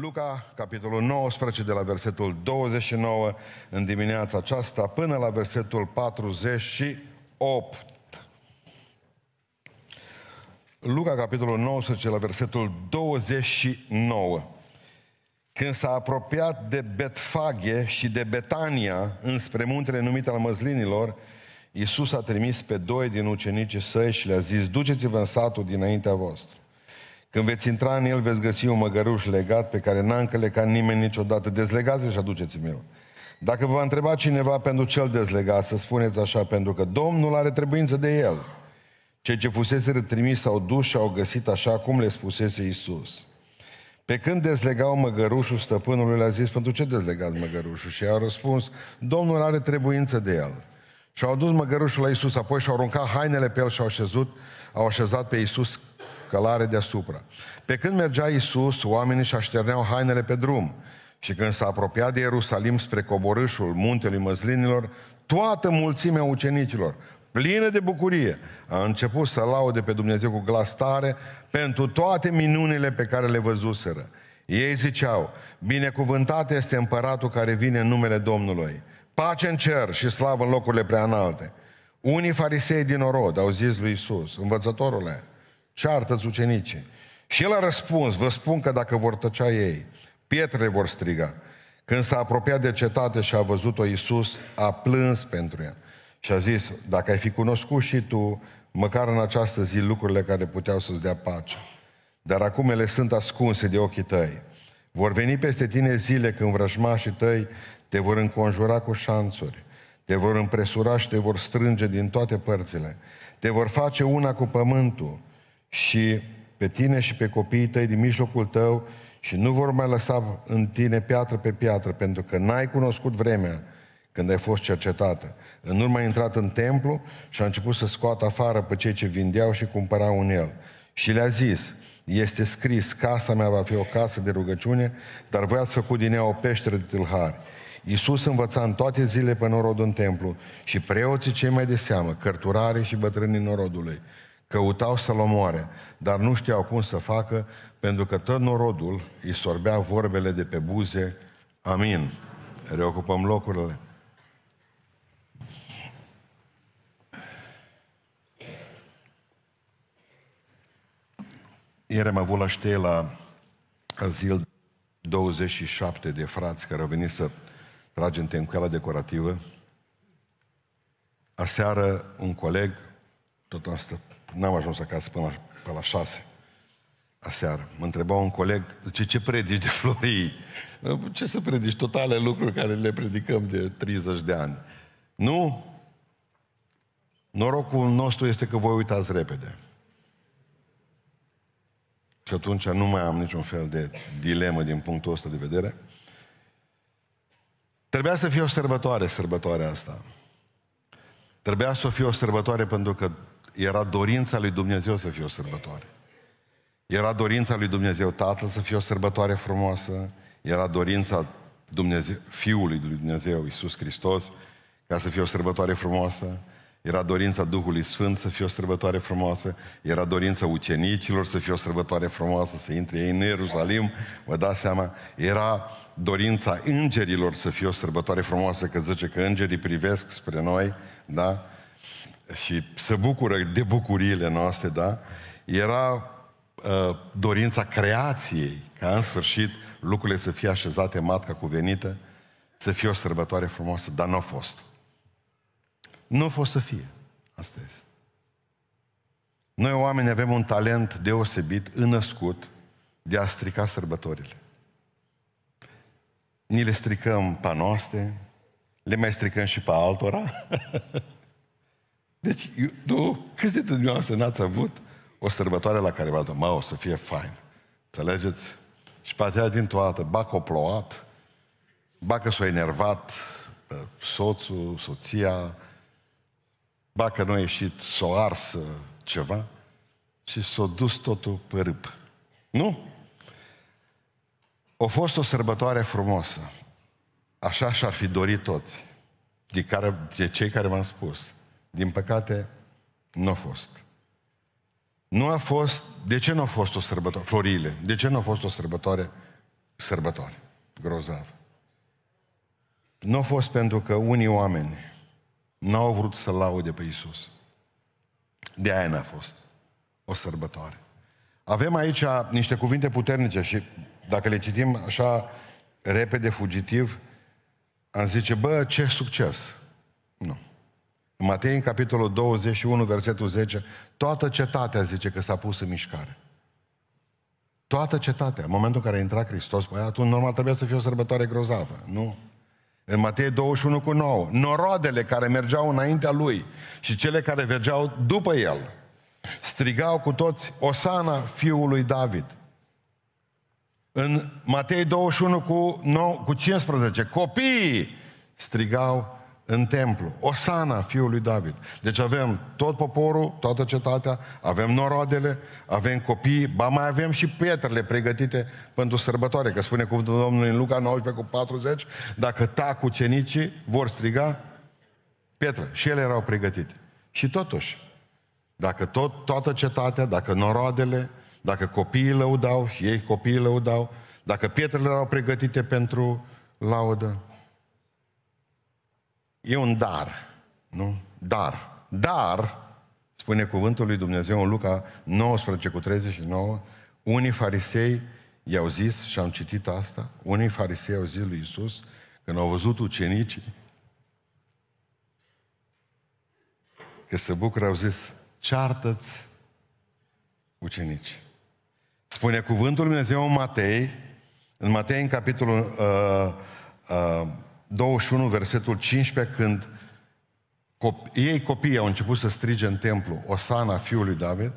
Luca, capitolul 19, de la versetul 29 în dimineața aceasta până la versetul 48. Luca, capitolul 19, la versetul 29. Când s-a apropiat de Betfage și de Betania, înspre muntele numit al măzlinilor, Iisus a trimis pe doi din ucenicii săi și le-a zis, duceți-vă în satul dinaintea voastră când veți intra în el, veți găsi un măgăruș legat pe care n-a încălecat nimeni niciodată. Dezlegați-l și aduceți-mi-l. Dacă vă întreba cineva pentru cel dezlegat, să spuneți așa, pentru că Domnul are trebuință de el. Cei ce fusese trimis sau duși și au găsit așa cum le spusese Isus. Pe când dezlegau măgărușul, stăpânului le-a zis, pentru ce dezlegați măgărușul? Și i-au răspuns, Domnul are trebuință de el. Și au dus măgărușul la Isus, apoi și-au aruncat hainele pe el și au așezut, au așezat pe Isus călare deasupra. Pe când mergea Isus, oamenii și așterneau hainele pe drum. Și când s-a apropiat de Ierusalim spre coborâșul muntelui Măzlinilor, toată mulțimea ucenicilor, plină de bucurie, a început să laude pe Dumnezeu cu glas tare pentru toate minunile pe care le văzuseră. Ei ziceau, binecuvântat este împăratul care vine în numele Domnului, pace în cer și slavă în locurile prea înalte. Unii farisei din orod au zis lui Isus, învățătorule, ceartă-ți ucenicii. Și el a răspuns, vă spun că dacă vor tăcea ei, pietre vor striga. Când s-a apropiat de cetate și a văzut-o Iisus, a plâns pentru ea. Și a zis, dacă ai fi cunoscut și tu, măcar în această zi, lucrurile care puteau să-ți dea pace. Dar acum ele sunt ascunse de ochii tăi. Vor veni peste tine zile când vrăjmașii tăi te vor înconjura cu șanțuri, te vor împresura și te vor strânge din toate părțile, te vor face una cu pământul, și pe tine și pe copiii tăi din mijlocul tău și nu vor mai lăsa în tine piatră pe piatră, pentru că n-ai cunoscut vremea când ai fost cercetată. În urmă ai intrat în templu și a început să scoată afară pe cei ce vindeau și cumpărau un el. Și le-a zis, este scris, casa mea va fi o casă de rugăciune, dar voi ați făcut din ea o peșteră de tâlhari. Iisus învăța în toate zilele pe norodul în templu și preoții cei mai de seamă, cărturare și bătrânii norodului, Căutau să-l omoare, dar nu știau cum să facă, pentru că tot norodul îi sorbea vorbele de pe buze. Amin. Reocupăm locurile. Ieri am avut la știe la zil 27 de frați care au venit să trage în tencuiala decorativă. Aseară un coleg, tot asta, n-am ajuns acasă până la, până la șase aseară. Mă întreba un coleg, ce, ce predici de Florii? Păi, ce să predici? Totale lucruri care le predicăm de 30 de ani. Nu? Norocul nostru este că voi uitați repede. Și atunci nu mai am niciun fel de dilemă din punctul ăsta de vedere. Trebuia să fie o sărbătoare, sărbătoarea asta. Trebuia să fie o sărbătoare pentru că era dorința lui Dumnezeu să fie o sărbătoare. Era dorința lui Dumnezeu Tatăl să fie o sărbătoare frumoasă, era dorința Dumnezeu, Fiului lui Dumnezeu, Iisus Hristos, ca să fie o sărbătoare frumoasă, era dorința Duhului Sfânt să fie o sărbătoare frumoasă, era dorința ucenicilor să fie o sărbătoare frumoasă, să intre ei în Ierusalim, vă dați seama, era dorința îngerilor să fie o sărbătoare frumoasă, că zice că îngerii privesc spre noi, da? și se bucură de bucuriile noastre, da? Era uh, dorința creației, ca în sfârșit lucrurile să fie așezate matca cuvenită, să fie o sărbătoare frumoasă, dar nu a fost. Nu a fost să fie. Asta este. Noi oameni avem un talent deosebit, înăscut, de a strica sărbătorile. Ni le stricăm pe noastre, le mai stricăm și pe altora. Deci, nu, câți dintre dumneavoastră n-ați avut o sărbătoare la care v-ați mă, o să fie fain. Înțelegeți? Și patea din toată, bacă o plouat, bacă s-o enervat soțul, soția, bacă nu a ieșit, s-o arsă uh, ceva și s-o dus totul pe râp. Nu? A fost o sărbătoare frumoasă. Așa și-ar fi dorit toți. De, care, de cei care v-am spus. Din păcate, nu a fost. Nu a fost, de ce nu a fost o sărbătoare? Florile, de ce nu a fost o sărbătoare? Sărbătoare, grozav. Nu a fost pentru că unii oameni n-au vrut să laude pe Isus. De aia n-a fost o sărbătoare. Avem aici niște cuvinte puternice și dacă le citim așa repede, fugitiv, am zice, bă, ce succes! Nu. Matei, în capitolul 21, versetul 10, toată cetatea zice că s-a pus în mișcare. Toată cetatea, în momentul în care a intrat Hristos, păi atunci normal trebuia să fie o sărbătoare grozavă, nu? În Matei 21 cu 9, noroadele care mergeau înaintea lui și cele care mergeau după el, strigau cu toți, Osana fiului David. În Matei 21 cu, 9, cu 15, copiii strigau în templu. Osana, fiul lui David. Deci avem tot poporul, toată cetatea, avem norodele, avem copii, ba mai avem și pietrele pregătite pentru sărbătoare, că spune cuvântul Domnului în Luca 19 cu 40, dacă cu cenicii vor striga pietre. Și ele erau pregătite. Și totuși, dacă tot, toată cetatea, dacă norodele, dacă copiii lăudau, ei copiii lăudau, dacă pietrele erau pregătite pentru laudă, E un dar, nu? Dar. Dar, spune cuvântul lui Dumnezeu în Luca 19 cu 39, unii farisei i-au zis, și am citit asta, unii farisei au zis lui Isus, când au văzut ucenicii, că se bucură, au zis, ceartă-ți ucenici. Spune cuvântul lui Dumnezeu în Matei, în Matei, în capitolul uh, uh, 21, versetul 15, când cop- ei copiii au început să strige în templu, Osana, fiul lui David,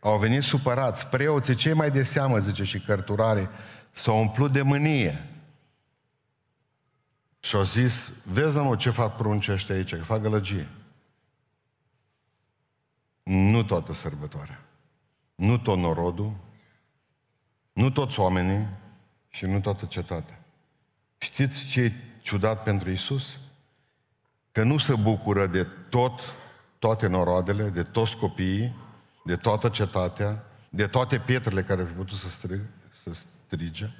au venit supărați, preoții cei mai de seamă, zice, și cărturare, s-au umplut de mânie. Și au zis, vezi mă ce fac pruncii ăștia aici, că fac gălăgie. Nu toată sărbătoarea, nu tot norodul, nu toți oamenii și nu toată cetatea. Știți ce e ciudat pentru Isus? Că nu se bucură de tot, toate noroadele, de toți copiii, de toată cetatea, de toate pietrele care ar putut să, strig, să strige,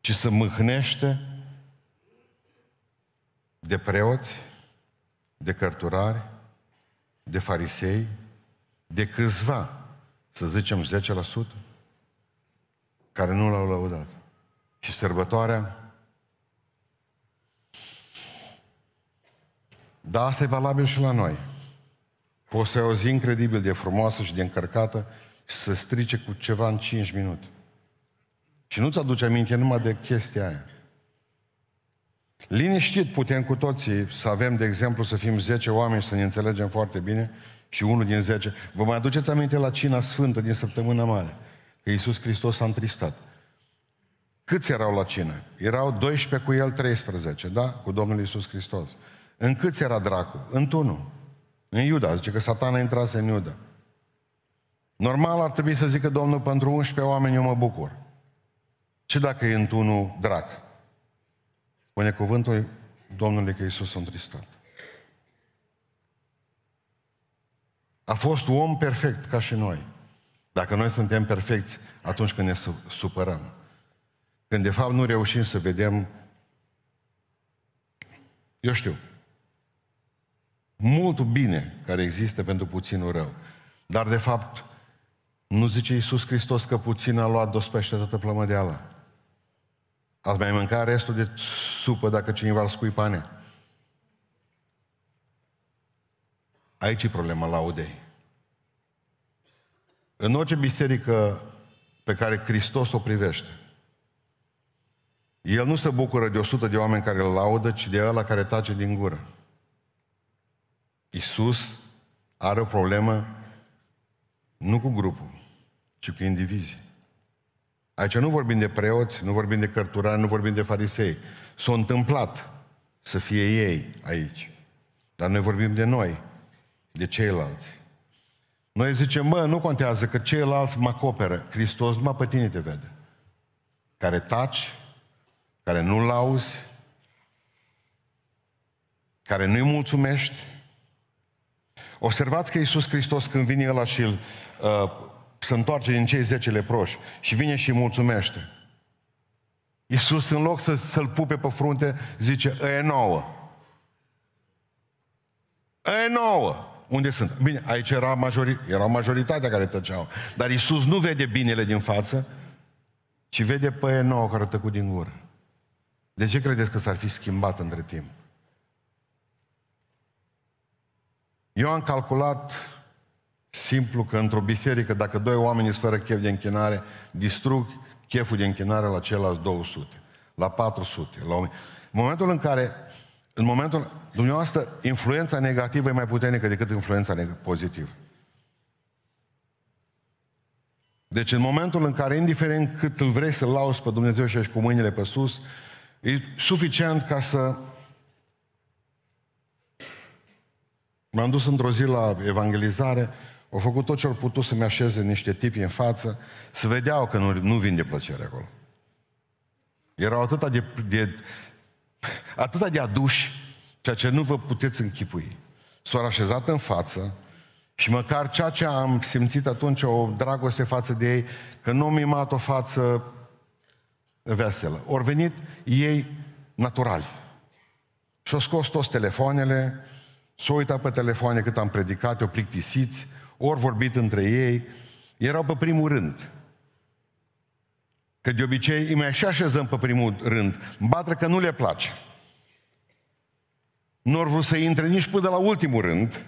ci se mâhnește de preoți, de cărturari, de farisei, de câțiva, să zicem 10%, care nu l-au lăudat. Și sărbătoarea Dar asta e valabil și la noi. Poți să ai o zi incredibil de frumoasă și de încărcată și să strice cu ceva în 5 minute. Și nu-ți aduce aminte numai de chestia aia. Liniștit putem cu toții să avem, de exemplu, să fim 10 oameni, să ne înțelegem foarte bine și unul din 10. Vă mai aduceți aminte la cina sfântă din săptămâna mare? Că Iisus Hristos s-a întristat. Câți erau la cină? Erau 12 cu el 13, da? Cu Domnul Iisus Hristos. În câți era dracu? În tunul. În Iuda. Zice că satana intrase în Iuda. Normal ar trebui să zică Domnul, pentru 11 oameni eu mă bucur. Ce dacă e în tunul drac? Spune cuvântul Domnului că Iisus a întristat. A fost om perfect ca și noi. Dacă noi suntem perfecți atunci când ne supărăm. Când de fapt nu reușim să vedem eu știu, mult bine care există pentru puținul rău. Dar de fapt, nu zice Iisus Hristos că puțin a luat dospește toată plămădeala. Ați mai mâncat restul de supă dacă cineva îl scui pane. Aici e problema laudei. În orice biserică pe care Hristos o privește, el nu se bucură de 100 de oameni care îl laudă, ci de ăla care tace din gură. Isus are o problemă nu cu grupul, ci cu indivizii. Aici nu vorbim de preoți, nu vorbim de cărturani, nu vorbim de farisei. S-a întâmplat să fie ei aici. Dar noi vorbim de noi, de ceilalți. Noi zicem, mă, nu contează că ceilalți mă acoperă. Hristos numai pe tine te vede. Care taci, care nu-L auzi, care nu-i mulțumești, Observați că Iisus Hristos când vine ăla și îl, uh, se întoarce din cei zece leproși și vine și mulțumește. Iisus în loc să, să-l pupe pe frunte, zice, e nouă. E nouă. Unde sunt? Bine, aici era, majori, era majoritatea care tăceau. Dar Iisus nu vede binele din față, ci vede pe e nouă care a tăcut din gură. De ce credeți că s-ar fi schimbat între timp? Eu am calculat simplu că într-o biserică, dacă doi oameni sunt fără chef de închinare, distrug cheful de închinare la ceilalți 200, la 400, la 1000. În momentul în care, în momentul, dumneavoastră, influența negativă e mai puternică decât influența pozitivă. Deci în momentul în care, indiferent cât îl vrei să-L lauzi pe Dumnezeu și ești cu mâinile pe sus, e suficient ca să M-am dus într-o zi la evangelizare, au făcut tot ce au putut să-mi așeze niște tipi în față, să vedeau că nu, nu vin de plăcere acolo. Erau atâta de, de, atâta de aduși, ceea ce nu vă puteți închipui. S-au așezat în față și măcar ceea ce am simțit atunci, o dragoste față de ei, că nu mi mat o față veselă. Au venit ei naturali. Și-au scos toți telefoanele, S-au uitat pe telefoane cât am predicat, o plictisiți, ori vorbit între ei, erau pe primul rând. Că de obicei îi așa așezăm pe primul rând. Batră că nu le place. Nu vor să intre nici până la ultimul rând.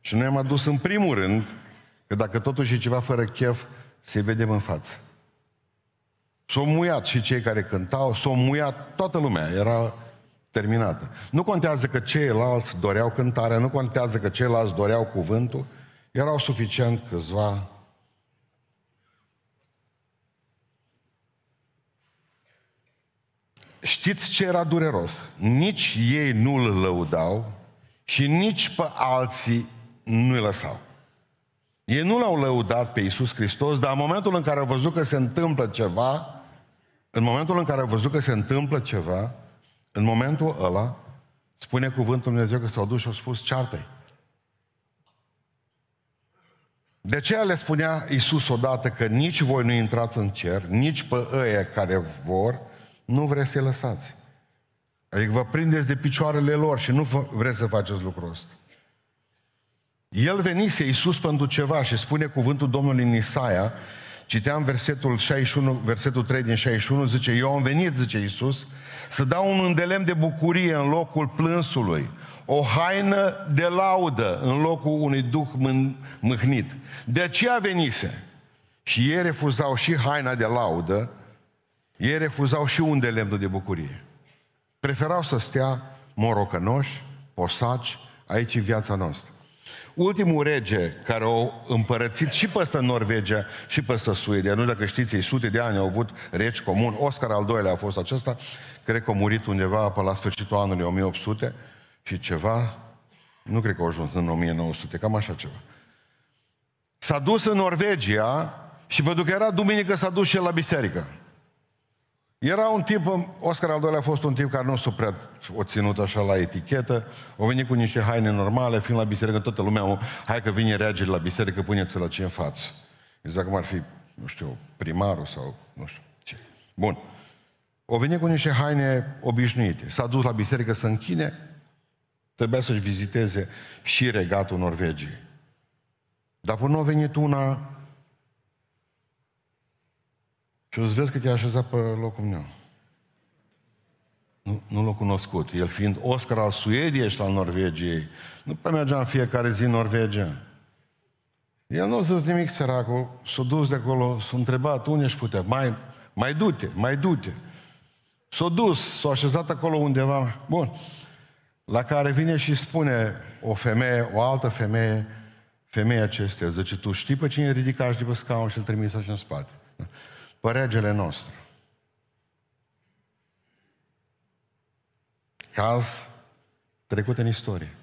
Și noi am adus în primul rând, că dacă totuși e ceva fără chef, se vedem în față. S-au muiat și cei care cântau, s-au muiat toată lumea. Era terminată. Nu contează că ceilalți doreau cântarea, nu contează că ceilalți doreau cuvântul, erau suficient câțiva Știți ce era dureros? Nici ei nu îl lăudau și nici pe alții nu îl lăsau. Ei nu l-au lăudat pe Iisus Hristos, dar în momentul în care au văzut că se întâmplă ceva, în momentul în care au văzut că se întâmplă ceva, în momentul ăla, spune cuvântul Dumnezeu că s-au dus și au spus ceartă De ce le spunea Iisus odată că nici voi nu intrați în cer, nici pe ăia care vor, nu vreți să-i lăsați. Adică vă prindeți de picioarele lor și nu vreți să faceți lucrul ăsta. El venise Iisus pentru ceva și spune cuvântul Domnului Nisaia Citeam versetul 61, versetul 3 din 61, zice, eu am venit, zice Iisus, să dau un îndelem de bucurie în locul plânsului, o haină de laudă în locul unui duh mâhnit. De aceea venise. Și ei refuzau și haina de laudă, ei refuzau și un de de bucurie. Preferau să stea morocănoși, posaci, aici e viața noastră. Ultimul rege care au împărățit și peste Norvegia și peste Suedia, nu dacă știți, ei sute de ani au avut regi comuni, Oscar al doilea a fost acesta, cred că a murit undeva pe la sfârșitul anului 1800 și ceva, nu cred că a ajuns în 1900, cam așa ceva. S-a dus în Norvegia și pentru că era duminică s-a dus și la biserică. Era un tip, um, Oscar al doilea a fost un tip care nu s-a prea o ținut așa la etichetă, o venit cu niște haine normale, fiind la biserică, toată lumea, um, hai că vine reageri la biserică, puneți-l la ce în față. Exact cum ar fi, nu știu, primarul sau nu știu ce. Bun. O venit cu niște haine obișnuite. S-a dus la biserică să închine, trebuia să-și viziteze și regatul Norvegiei. Dar până a venit una și o să vezi că te a așezat pe locul meu. Nu, nu l-a cunoscut. El fiind Oscar al Suediei și al Norvegiei, nu prea mergea în fiecare zi în Norvegia. El nu a zis nimic săracul, s-a dus de acolo, s-a întrebat unde ești putea, mai, mai du-te, mai du-te. S-a dus, s-a așezat acolo undeva, bun, la care vine și spune o femeie, o altă femeie, femeia acestea, zice, tu știi pe cine ridicași de pe scaun și îl trimis așa în spate pe regele nostru. Caz trecut în istorie.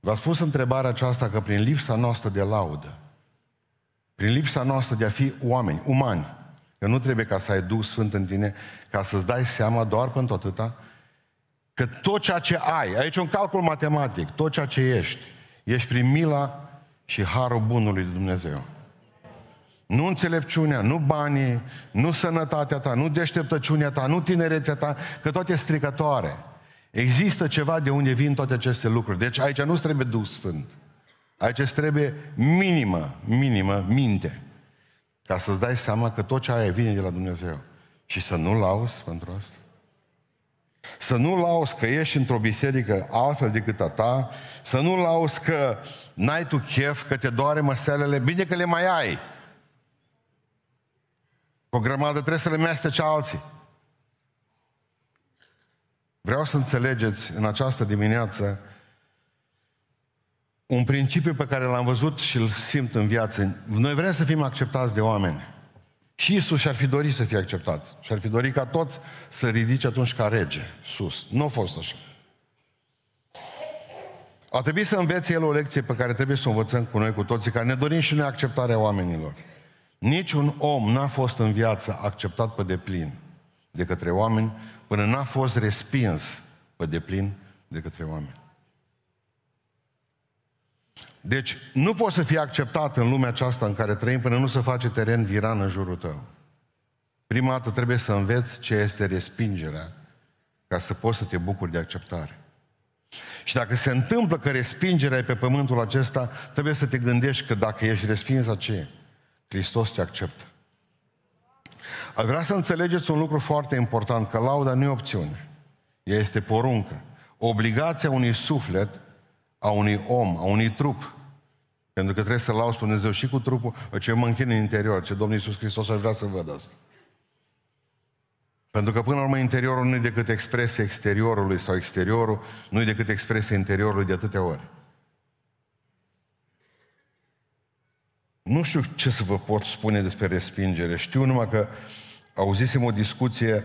V-a spus întrebarea aceasta că prin lipsa noastră de laudă, prin lipsa noastră de a fi oameni, umani, că nu trebuie ca să ai Duh Sfânt în tine, ca să-ți dai seama doar pentru atâta, că tot ceea ce ai, aici un calcul matematic, tot ceea ce ești, ești prin mila și harul bunului de Dumnezeu. Nu înțelepciunea, nu banii, nu sănătatea ta, nu deșteptăciunea ta, nu tinerețea ta, că toate stricătoare. Există ceva de unde vin toate aceste lucruri. Deci aici nu trebuie Duh Sfânt. Aici îți trebuie minimă, minimă minte. Ca să-ți dai seama că tot ce ai vine de la Dumnezeu. Și să nu auzi pentru asta. Să nu lauzi că ești într-o biserică altfel decât a ta, să nu lauzi că n-ai tu chef, că te doare măselele, bine că le mai ai, o grămadă trebuie să le ce alții. Vreau să înțelegeți în această dimineață un principiu pe care l-am văzut și îl simt în viață. Noi vrem să fim acceptați de oameni. Și Isus și-ar fi dorit să fie acceptat. Și-ar fi dorit ca toți să ridice atunci ca rege, sus. Nu a fost așa. A trebuit să învețe el o lecție pe care trebuie să o învățăm cu noi, cu toții, care ne dorim și noi acceptarea oamenilor. Niciun om n-a fost în viață acceptat pe deplin de către oameni până n-a fost respins pe deplin de către oameni. Deci nu poți să fii acceptat în lumea aceasta în care trăim până nu se face teren viran în jurul tău. Prima dată trebuie să înveți ce este respingerea ca să poți să te bucuri de acceptare. Și dacă se întâmplă că respingerea e pe pământul acesta, trebuie să te gândești că dacă ești respins, ce Hristos te acceptă. Ar vrea să înțelegeți un lucru foarte important, că lauda nu e opțiune. Ea este poruncă. Obligația unui suflet, a unui om, a unui trup. Pentru că trebuie să lauzi pe Dumnezeu și cu trupul, ce mă închin în interior, ce Domnul Iisus Hristos aș vrea să văd asta. Pentru că până la urmă interiorul nu e decât expresia exteriorului sau exteriorul nu e decât expresia interiorului de atâtea ori. Nu știu ce să vă pot spune despre respingere. Știu numai că auzisem o discuție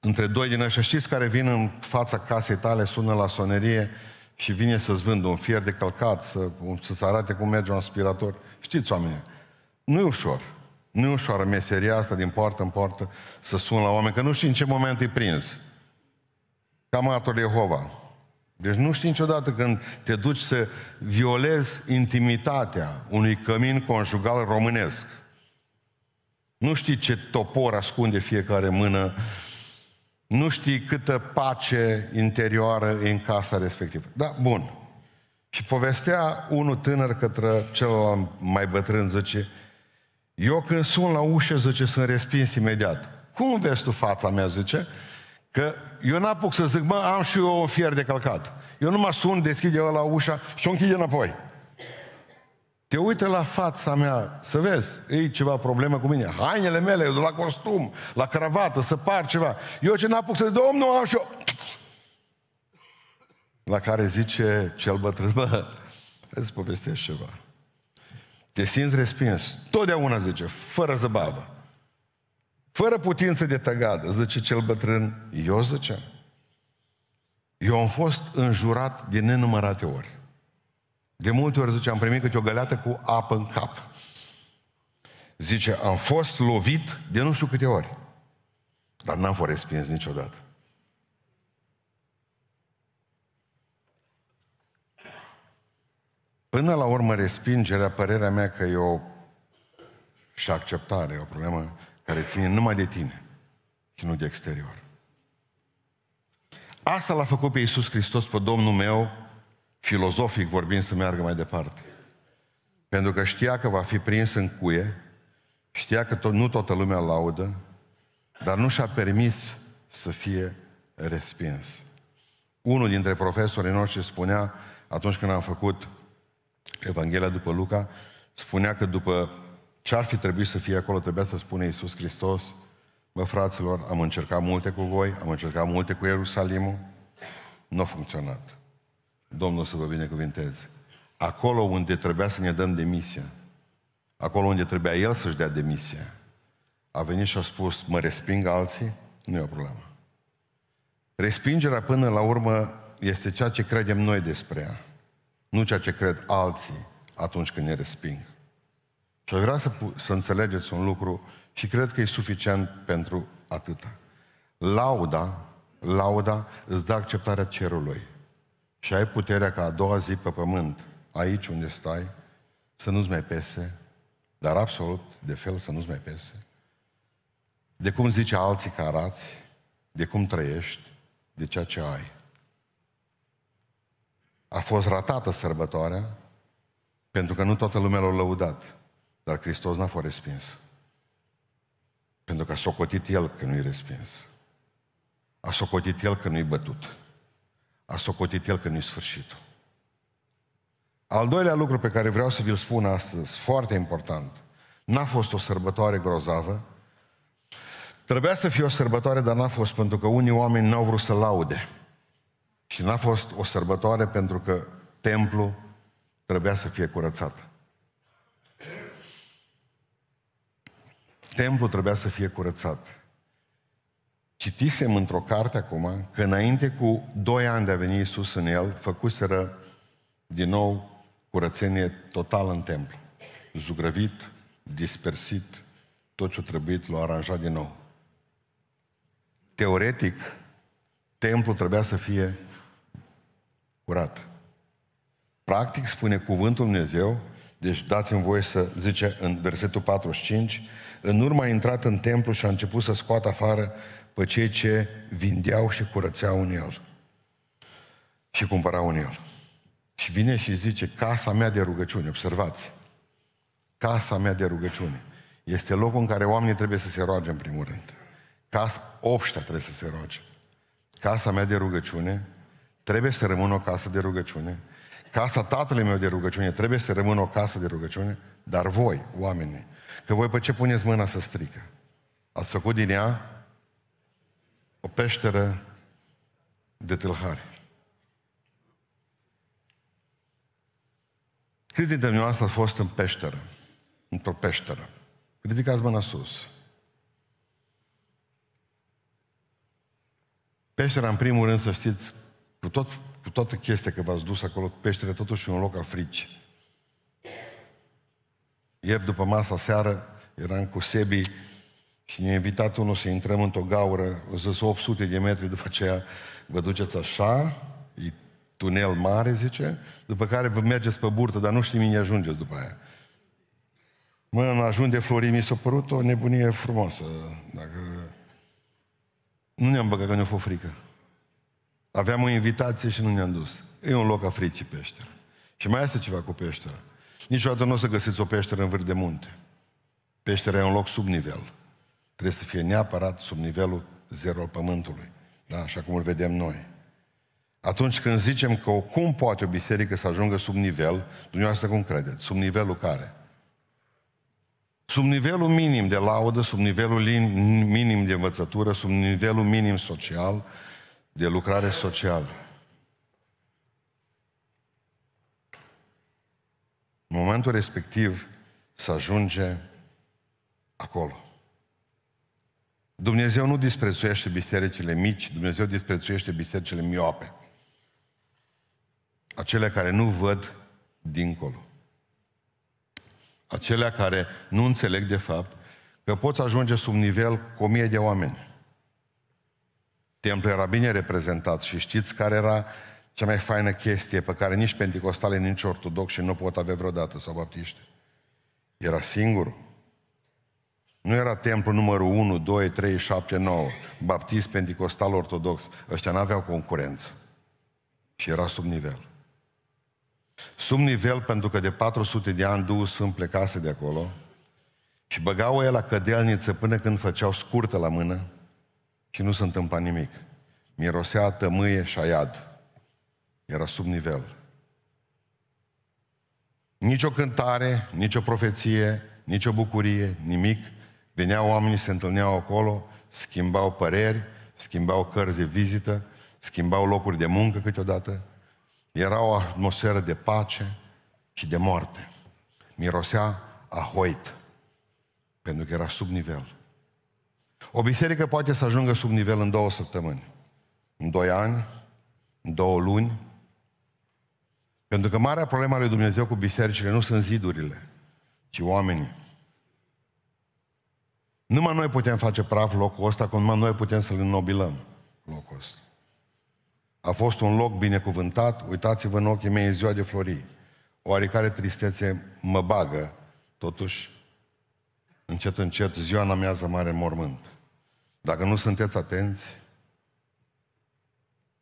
între doi din ăștia. Știți care vin în fața casei tale, sună la sonerie și vine să-ți vândă un fier de călcat, să, să-ți arate cum merge un aspirator. Știți, oameni, nu e ușor. Nu e ușoară meseria asta din poartă în poartă să sun la oameni, că nu știi în ce moment îi prins. Cam Jehova. Deci nu știi niciodată când te duci să violezi intimitatea unui cămin conjugal românesc. Nu știi ce topor ascunde fiecare mână, nu știi câtă pace interioară e în casa respectivă. Da, bun. Și povestea unul tânăr către celălalt mai bătrân, zice, eu când sun la ușă, zice, sunt respins imediat. Cum vezi tu fața mea, zice, Că eu n-apuc să zic, mă, am și eu o fier de călcat. Eu nu mă sun, deschid eu la ușa și o închid înapoi. Te uită la fața mea să vezi, e ceva problemă cu mine. Hainele mele, de la costum, la cravată, să par ceva. Eu ce n-apuc să zic, domnul, am și eu... La care zice cel bătrân, hai să povestesc ceva. Te simți respins. Totdeauna zice, fără zăbavă fără putință de tăgadă, zice cel bătrân, eu zice, eu am fost înjurat de nenumărate ori. De multe ori, zice, am primit câte o găleată cu apă în cap. Zice, am fost lovit de nu știu câte ori, dar n-am fost respins niciodată. Până la urmă, respingerea, părerea mea că e o și acceptare, e o problemă care ține numai de tine și nu de exterior. Asta l-a făcut pe Iisus Hristos, pe Domnul meu, filozofic vorbind, să meargă mai departe. Pentru că știa că va fi prins în cuie, știa că tot, nu toată lumea laudă, dar nu și-a permis să fie respins. Unul dintre profesorii noștri spunea, atunci când am făcut Evanghelia după Luca, spunea că după ce ar fi trebuit să fie acolo? Trebuia să spună Iisus Hristos, bă, fraților, am încercat multe cu voi, am încercat multe cu Ierusalimul, nu a funcționat. Domnul să vă binecuvinteze. Acolo unde trebuia să ne dăm demisia, acolo unde trebuia El să-și dea demisia, a venit și a spus, mă resping alții, nu e o problemă. Respingerea până la urmă este ceea ce credem noi despre ea, nu ceea ce cred alții atunci când ne resping. Și aș vrea să, să înțelegeți un lucru și cred că e suficient pentru atâta. Lauda, lauda îți dă acceptarea cerului. Și ai puterea ca a doua zi pe pământ, aici unde stai, să nu-ți mai pese, dar absolut de fel să nu-ți mai pese, de cum zice alții că arați, de cum trăiești, de ceea ce ai. A fost ratată sărbătoarea, pentru că nu toată lumea l-a lăudat. Dar Hristos n-a fost respins. Pentru că a socotit El că nu-i respins. A socotit El că nu-i bătut. A socotit El că nu-i sfârșitul. Al doilea lucru pe care vreau să vi-l spun astăzi, foarte important, n-a fost o sărbătoare grozavă, Trebuia să fie o sărbătoare, dar n-a fost pentru că unii oameni n-au vrut să laude. Și n-a fost o sărbătoare pentru că templul trebuia să fie curățat. templu trebuia să fie curățat. Citisem într-o carte acum că înainte cu doi ani de a veni Iisus în el, făcuseră din nou curățenie totală în templu. Zugrăvit, dispersit, tot ce trebuit l-a aranjat din nou. Teoretic, templul trebuia să fie curat. Practic, spune cuvântul Dumnezeu, deci dați-mi voie să zice în versetul 45, în urmă a intrat în templu și a început să scoată afară pe cei ce vindeau și curățeau în el. Și cumpărau în el. Și vine și zice, casa mea de rugăciune, observați, casa mea de rugăciune este locul în care oamenii trebuie să se roage în primul rând. Casa, obștea trebuie să se roage. Casa mea de rugăciune trebuie să rămână o casă de rugăciune Casa tatălui meu de rugăciune trebuie să rămână o casă de rugăciune, dar voi, oamenii, că voi pe ce puneți mâna să strică? Ați făcut din ea o peșteră de tâlhari. Câți dintre dumneavoastră ați fost în peșteră? Într-o peșteră. Ridicați mâna sus. Peștera, în primul rând, să știți, cu tot cu toată chestia că v-ați dus acolo peștele, totuși e un loc al frici. Ieri după masa seară eram cu Sebi și ne-a invitat unul să intrăm într-o gaură, o zis 800 de metri după aceea, vă duceți așa, e tunel mare, zice, după care vă mergeți pe burtă, dar nu știi mine ajungeți după aia. Mă, în ajun de Florii mi s-a părut o nebunie frumoasă. Dacă... Nu ne-am băgat că ne-a fost frică. Aveam o invitație și nu ne-am dus. E un loc africii peșteră. Și mai este ceva cu peștera. Niciodată nu o să găsiți o peșteră în vârf de munte. Peștera e un loc sub nivel. Trebuie să fie neapărat sub nivelul zero al pământului. Da? Așa cum îl vedem noi. Atunci când zicem că cum poate o biserică să ajungă sub nivel, dumneavoastră cum credeți? Sub nivelul care? Sub nivelul minim de laudă, sub nivelul minim de învățătură, sub nivelul minim social, de lucrare socială. În momentul respectiv să ajunge acolo. Dumnezeu nu disprețuiește bisericile mici, Dumnezeu disprețuiește bisericile miope. Acele care nu văd dincolo. Acelea care nu înțeleg de fapt că poți ajunge sub nivel cu o mie de oameni. Templul era bine reprezentat și știți care era cea mai faină chestie pe care nici pentecostale, nici ortodoxi nu pot avea vreodată sau baptiști. Era singur. Nu era templu numărul 1, 2, 3, 7, 9. Baptist, pentecostal, ortodox. Ăștia n-aveau concurență. Și era sub nivel. Sub nivel pentru că de 400 de ani Duhul Sfânt plecase de acolo și băgau el la cădelniță până când făceau scurtă la mână și nu se întâmpla nimic. Mirosea tămâie și aiad. Era sub nivel. Nici o cântare, nici o profeție, nici o bucurie, nimic. Veneau oamenii, se întâlneau acolo, schimbau păreri, schimbau cărți de vizită, schimbau locuri de muncă câteodată. Era o atmosferă de pace și de moarte. Mirosea ahoit, pentru că era sub nivel. O biserică poate să ajungă sub nivel în două săptămâni, în doi ani, în două luni. Pentru că marea problemă a lui Dumnezeu cu bisericile nu sunt zidurile, ci oamenii. Numai noi putem face praf locul ăsta, cum numai noi putem să-l înnobilăm locul ăsta. A fost un loc binecuvântat, uitați-vă în ochii mei, ziua de florii. Oarecare tristețe mă bagă, totuși, încet, încet, ziua în amiază mare în mormânt. Dacă nu sunteți atenți,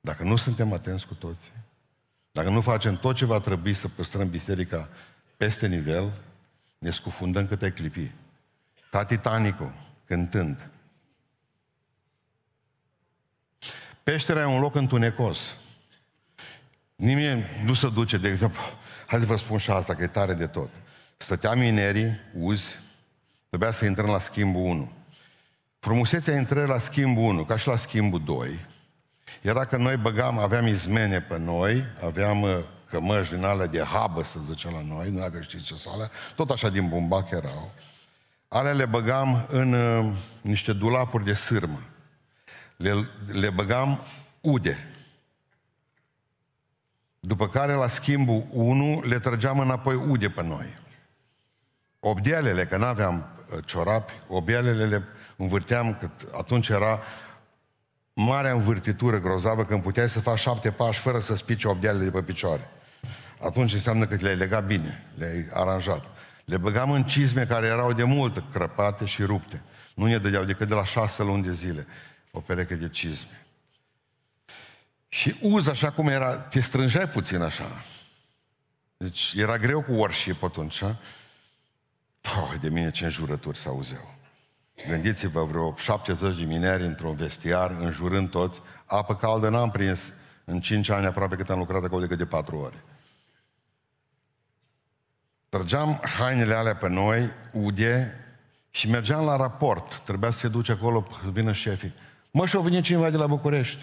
dacă nu suntem atenți cu toții, dacă nu facem tot ce va trebui să păstrăm biserica peste nivel, ne scufundăm câte clipi. Ca Titanicul, cântând. Peștera e un loc întunecos. Nimeni nu se duce, de exemplu, hai să vă spun și asta, că e tare de tot. Stăteam minerii, uzi, trebuia să intrăm la schimbul 1. Frumusețea intră la schimbul 1, ca și la schimbul 2. Iar dacă noi băgam, aveam izmene pe noi, aveam uh, cămăși din alea de habă, să zicem la noi, nu dacă știți ce sală, tot așa din bumbac erau. Alea le băgam în uh, niște dulapuri de sârmă. Le, le băgam ude. După care, la schimbul 1, le trăgeam înapoi ude pe noi. Obdealele, că n-aveam uh, ciorapi, obdealele le învârteam, că atunci era marea învârtitură grozavă când puteai să faci șapte pași fără să spici obdealele de pe picioare. Atunci înseamnă că le-ai legat bine, le-ai aranjat. Le băgam în cizme care erau de mult crăpate și rupte. Nu ne dădeau decât de la șase luni de zile o pereche de cizme. Și uz așa cum era, te strângeai puțin așa. Deci era greu cu worship atunci. Păi, de mine ce înjurături s-auzeau. Gândiți-vă vreo 70 de mineri într-un vestiar, înjurând toți. Apă caldă n-am prins în 5 ani aproape cât am lucrat acolo decât de 4 ore. Trăgeam hainele alea pe noi, ude, și mergeam la raport. Trebuia să se duce acolo, să vină șefii. Mă, și-o venit cineva de la București.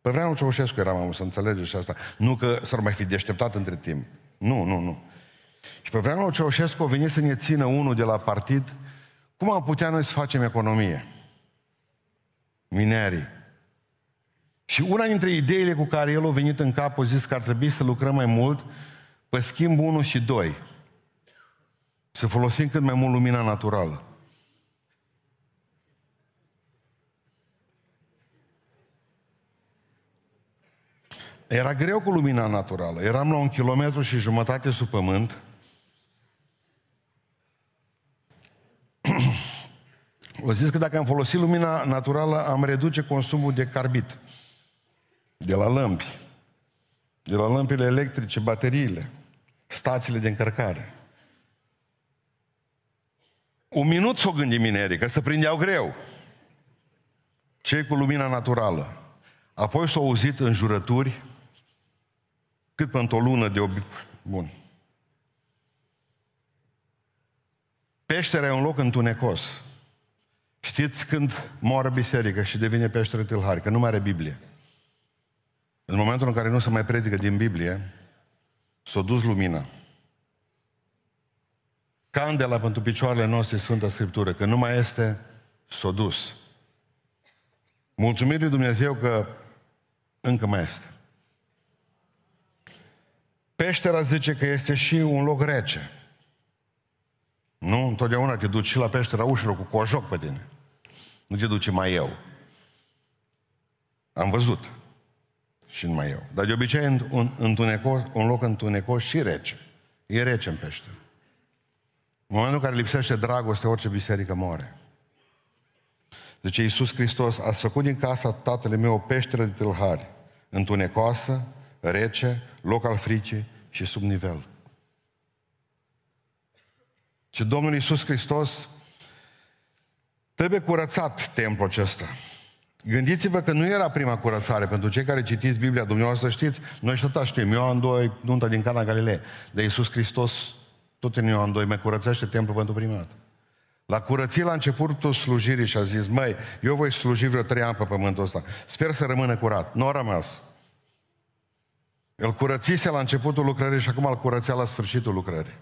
Pe vremea Ceaușescu era, am să înțelegeți și asta. Nu că s-ar mai fi deșteptat între timp. Nu, nu, nu. Și pe vremea lui Ceaușescu a venit să ne țină unul de la partid cum am putea noi să facem economie? Minerii. Și una dintre ideile cu care el a venit în cap, a zis că ar trebui să lucrăm mai mult pe schimb 1 și 2. Să folosim cât mai mult lumina naturală. Era greu cu lumina naturală. Eram la un kilometru și jumătate sub pământ O zis că dacă am folosit lumina naturală, am reduce consumul de carbid. De la lămpi. De la lămpile electrice, bateriile, stațiile de încărcare. Un minut s-o gândi minerii, că se prindeau greu. Cei cu lumina naturală. Apoi s-au auzit în jurături, cât pentru o lună de obi... Bun. Peștera e un loc întunecos. Știți când moară biserica și devine peștere tâlhari, că nu mai are Biblie. În momentul în care nu se mai predică din Biblie, s-a dus lumina. Candela pentru picioarele noastre Sfânta Scriptură, că nu mai este, s-a dus. Mulțumim lui Dumnezeu că încă mai este. Peștera zice că este și un loc rece. Nu? Întotdeauna te duci și la peștera ușilor cu cojoc pe tine. Nu te duce mai eu. Am văzut și nu mai eu. Dar de obicei un, întunecos, un loc întunecos și rece. E rece în pește. În momentul în care lipsește dragoste, orice biserică moare. Deci Iisus Hristos, a făcut din casa tatălui meu o peșteră de tâlhari, întunecoasă, rece, loc al fricii și sub nivel. Și Domnul Iisus Hristos Trebuie curățat templul acesta. Gândiți-vă că nu era prima curățare. Pentru cei care citiți Biblia, dumneavoastră știți, noi și tot știm, Ioan 2, nunta din Cana Galilei, de Iisus Hristos, tot în Ioan 2, mai curățește templul pentru prima dată. L-a curățit la începutul slujirii și a zis, măi, eu voi sluji vreo trei ani pe pământul ăsta. Sper să rămână curat. Nu a rămas. El curățise la începutul lucrării și acum îl curățea la sfârșitul lucrării.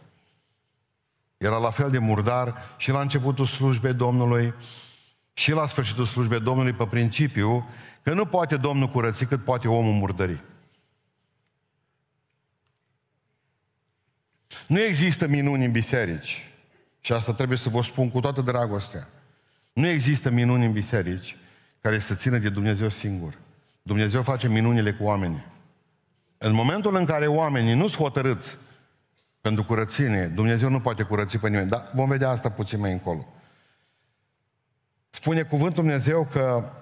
Era la fel de murdar și la începutul slujbei Domnului și la sfârșitul slujbei Domnului pe principiu că nu poate Domnul curăți cât poate omul murdări. Nu există minuni în biserici. Și asta trebuie să vă spun cu toată dragostea. Nu există minuni în biserici care să țină de Dumnezeu singur. Dumnezeu face minunile cu oamenii. În momentul în care oamenii nu sunt hotărâți pentru curățenie. Dumnezeu nu poate curăți pe nimeni, dar vom vedea asta puțin mai încolo. Spune cuvântul Dumnezeu că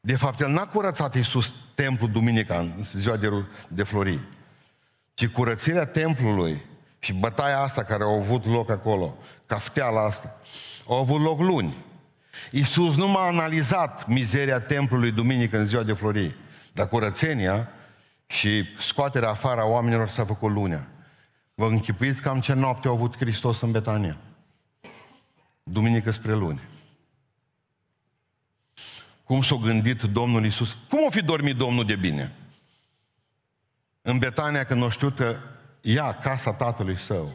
de fapt, el n-a curățat Iisus templul duminica, în ziua de, de florii, ci curățirea templului și bătaia asta care au avut loc acolo, cafteala asta, au avut loc luni. Iisus nu m-a analizat mizeria templului duminică în ziua de florii, dar curățenia și scoaterea afară a oamenilor s-a făcut lunea. Vă închipuiți cam ce noapte a avut Hristos în Betania. Duminică spre luni. Cum s-a gândit Domnul Isus? Cum o fi dormit Domnul de bine? În Betania, când o știu că ea, casa tatălui său,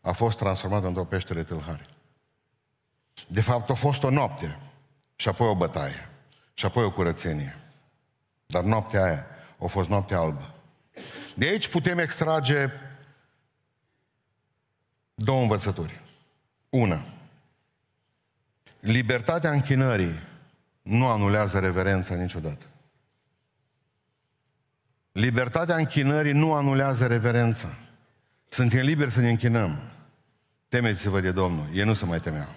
a fost transformată într-o peștere tâlhare. De fapt, a fost o noapte și apoi o bătaie și apoi o curățenie. Dar noaptea aia a fost noaptea albă. De aici putem extrage două învățături. Una, libertatea închinării nu anulează reverența niciodată. Libertatea închinării nu anulează reverența. Suntem liberi să ne închinăm. Temeți-vă de Domnul. Ei nu se mai temeau.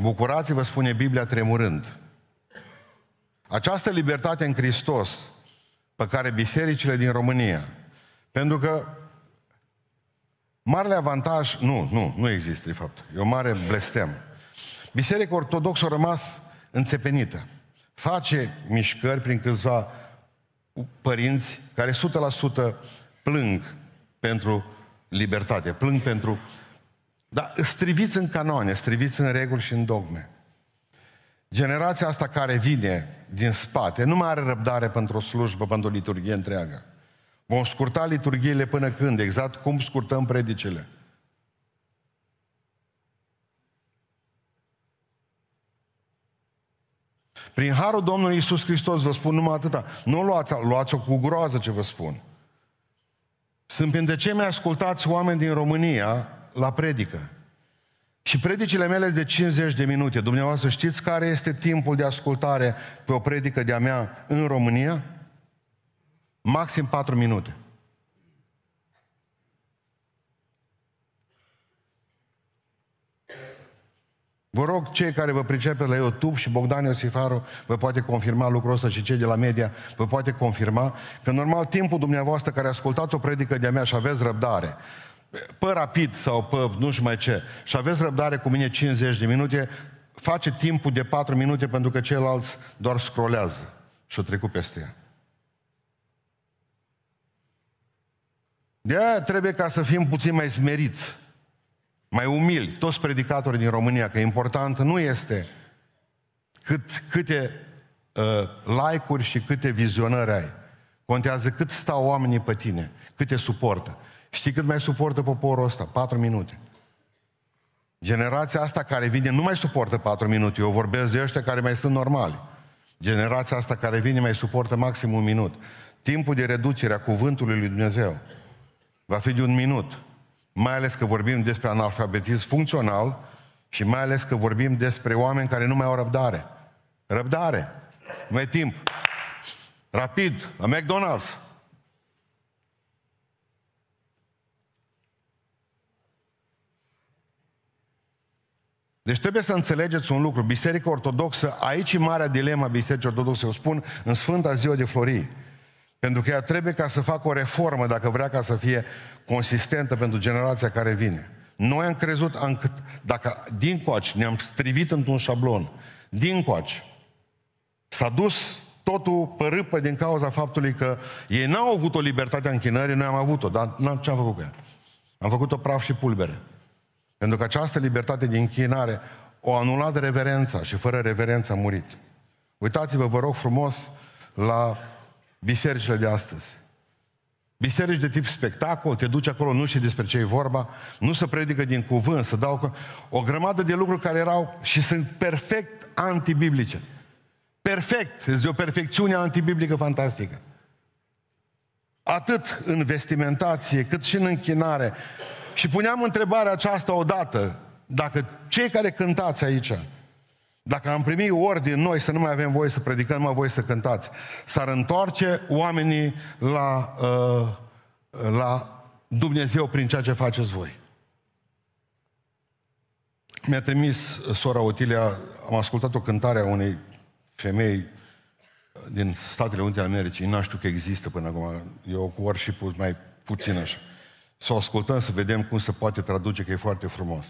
Bucurați-vă, spune Biblia, tremurând. Această libertate în Hristos, pe care bisericile din România, pentru că Marele avantaj, nu, nu, nu există de fapt. E o mare blestem. Biserica Ortodoxă a rămas înțepenită. Face mișcări prin câțiva părinți care 100% plâng pentru libertate, plâng pentru... Dar striviți în canoane, striviți în reguli și în dogme. Generația asta care vine din spate nu mai are răbdare pentru o slujbă, pentru o liturghie întreagă. Vom scurta liturghiile până când, exact cum scurtăm predicile. Prin harul Domnului Isus Hristos vă spun numai atâta. Nu luați, luați-o cu groază ce vă spun. Sunt printre cei mai ascultați oameni din România la predică. Și predicile mele sunt de 50 de minute. Dumneavoastră știți care este timpul de ascultare pe o predică de-a mea în România? maxim 4 minute. Vă rog, cei care vă pricepeți la YouTube și Bogdan Iosifaru vă poate confirma lucrul ăsta și cei de la media vă poate confirma că normal timpul dumneavoastră care ascultați o predică de-a mea și aveți răbdare, pe rapid sau pe nu știu mai ce, și aveți răbdare cu mine 50 de minute, face timpul de 4 minute pentru că ceilalți doar scrolează și o trecut peste ea. de trebuie ca să fim puțin mai smeriți, mai umili, toți predicatorii din România, că important nu este cât, câte uh, like-uri și câte vizionări ai. Contează cât stau oamenii pe tine, câte suportă. Știi cât mai suportă poporul ăsta? Patru minute. Generația asta care vine nu mai suportă patru minute. Eu vorbesc de ăștia care mai sunt normali. Generația asta care vine mai suportă maxim un minut. Timpul de reducere a cuvântului lui Dumnezeu Va fi de un minut. Mai ales că vorbim despre analfabetism funcțional și mai ales că vorbim despre oameni care nu mai au răbdare. Răbdare. Nu e timp. Rapid. La McDonald's. Deci trebuie să înțelegeți un lucru. Biserica Ortodoxă, aici e marea dilema Bisericii Ortodoxe, o spun în Sfânta Ziua de Florii. Pentru că ea trebuie ca să facă o reformă dacă vrea ca să fie consistentă pentru generația care vine. Noi am crezut, am, dacă din coaci ne-am strivit într-un șablon, din coaci s-a dus totul pe râpă din cauza faptului că ei n-au avut o libertate a închinării, noi am avut-o, dar n-am, ce am făcut cu ea? Am făcut-o praf și pulbere. Pentru că această libertate de închinare o anulat reverența și fără reverență a murit. Uitați-vă, vă rog frumos, la bisericile de astăzi. Biserici de tip spectacol, te duci acolo, nu știi despre ce e vorba, nu se predică din cuvânt, să dau o grămadă de lucruri care erau și sunt perfect antibiblice. Perfect, este o perfecțiune antibiblică fantastică. Atât în vestimentație, cât și în închinare. Și puneam întrebarea aceasta odată, dacă cei care cântați aici, dacă am primit ordin noi să nu mai avem voie să predicăm, mai voie să cântați, s-ar întoarce oamenii la, uh, la Dumnezeu prin ceea ce faceți voi. Mi-a trimis sora Otilia, am ascultat o cântare a unei femei din Statele Unite ale Americii, nu știu că există până acum, eu cu worship mai puțin așa. Să o ascultăm, să vedem cum se poate traduce, că e foarte frumos.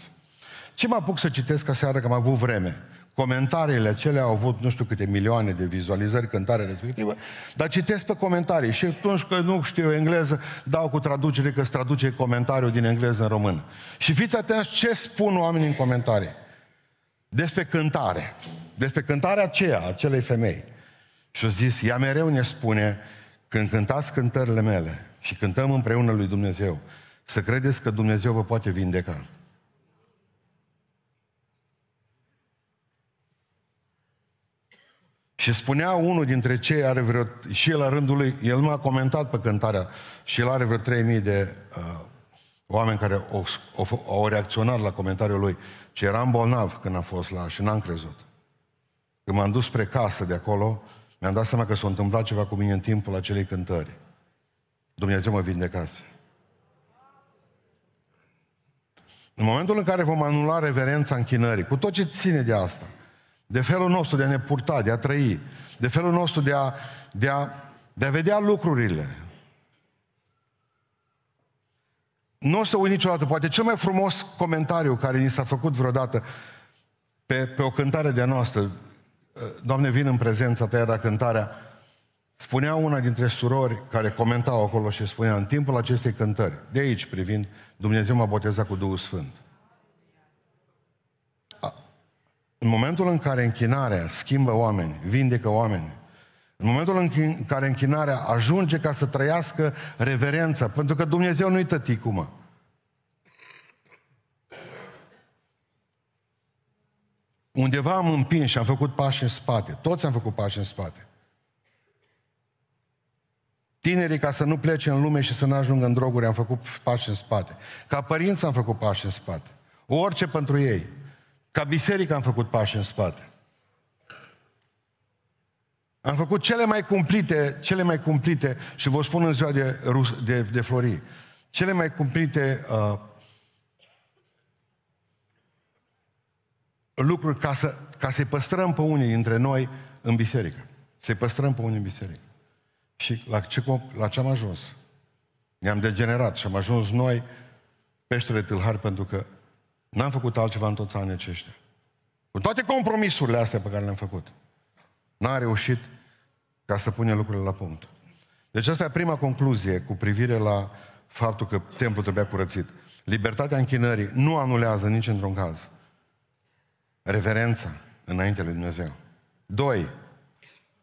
Ce mă apuc să citesc aseară, că am avut vreme? Comentariile acelea au avut nu știu câte milioane de vizualizări cântarea respectivă, dar citesc pe comentarii și atunci că nu știu engleză, dau cu traducere că se traduce comentariul din engleză în român. Și fiți atenți ce spun oamenii în comentarii despre cântare, despre cântarea aceea, acelei femei. Și-a zis, ea mereu ne spune, când cântați cântările mele și cântăm împreună lui Dumnezeu, să credeți că Dumnezeu vă poate vindeca. Și spunea unul dintre cei are vreo, și el la rândul lui, el m-a comentat pe cântarea și el are vreo 3000 de uh, oameni care au, au, au reacționat la comentariul lui. Ce eram bolnav când am fost la și n-am crezut. Când m-am dus spre casă de acolo, mi-am dat seama că s-a întâmplat ceva cu mine în timpul acelei cântări. Dumnezeu mă vindecase. În momentul în care vom anula reverența închinării, cu tot ce ține de asta, de felul nostru de a ne purta, de a trăi, de felul nostru de a, de a, de a vedea lucrurile. Nu o să uit niciodată, poate cel mai frumos comentariu care ni s-a făcut vreodată pe, pe o cântare de-a noastră, eh, Doamne, vin în prezența ta, era da cântarea, spunea una dintre surori care comentau acolo și spunea, în timpul acestei cântări, de aici privind, Dumnezeu m-a botezat cu Duhul Sfânt. În momentul în care închinarea schimbă oameni, vindecă oameni, în momentul în care închinarea ajunge ca să trăiască reverența, pentru că Dumnezeu nu-i tăticu, mă. Undeva am împins și am făcut pași în spate. Toți am făcut pași în spate. Tinerii, ca să nu plece în lume și să nu ajungă în droguri, am făcut pași în spate. Ca părinți am făcut pași în spate. Orice pentru ei. Ca biserică am făcut pași în spate. Am făcut cele mai cumplite, cele mai cumplite, și vă spun în ziua de, de, de Florii, cele mai cumplite uh, lucruri ca, să, ca să-i păstrăm pe unii dintre noi în biserică. Să-i păstrăm pe unii în biserică. Și la ce, la ce am ajuns? Ne-am degenerat și am ajuns noi peștele tâlhari pentru că N-am făcut altceva în toți anii aceștia. Cu toate compromisurile astea pe care le-am făcut, n-a reușit ca să pune lucrurile la punct. Deci asta e prima concluzie cu privire la faptul că templul trebuia curățit. Libertatea închinării nu anulează nici într-un caz reverența înainte lui Dumnezeu. Doi,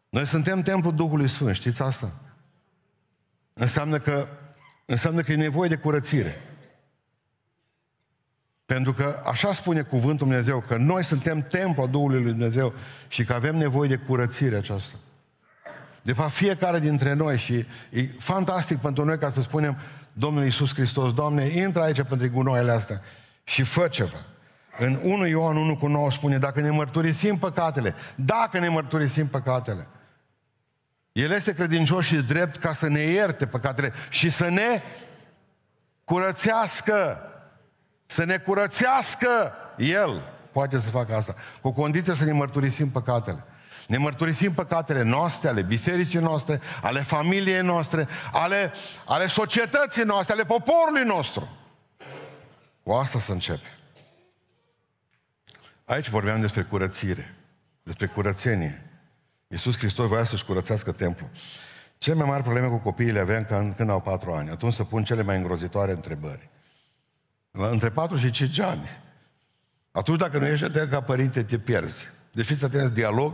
noi suntem templul Duhului Sfânt, știți asta? Înseamnă că, înseamnă că e nevoie de curățire. Pentru că așa spune cuvântul Dumnezeu, că noi suntem templul Duhului Lui Dumnezeu și că avem nevoie de curățire aceasta. De fapt, fiecare dintre noi și e fantastic pentru noi ca să spunem Domnul Iisus Hristos, Doamne, intră aici pentru gunoaiele astea și fă ceva. În 1 Ioan 1 cu 9 spune, dacă ne mărturisim păcatele, dacă ne mărturisim păcatele, El este credincios și drept ca să ne ierte păcatele și să ne curățească să ne curățească El poate să facă asta, cu condiția să ne mărturisim păcatele. Ne mărturisim păcatele noastre, ale bisericii noastre, ale familiei noastre, ale, ale societății noastre, ale poporului nostru. Cu asta să începe. Aici vorbeam despre curățire, despre curățenie. Iisus Hristos voia să-și curățească templul. Cele mai mari probleme cu copiii le aveam când au patru ani. Atunci se pun cele mai îngrozitoare întrebări între 4 și 5 ani. Atunci dacă nu ești atent ca părinte, te pierzi. Deci fiți atenți, dialog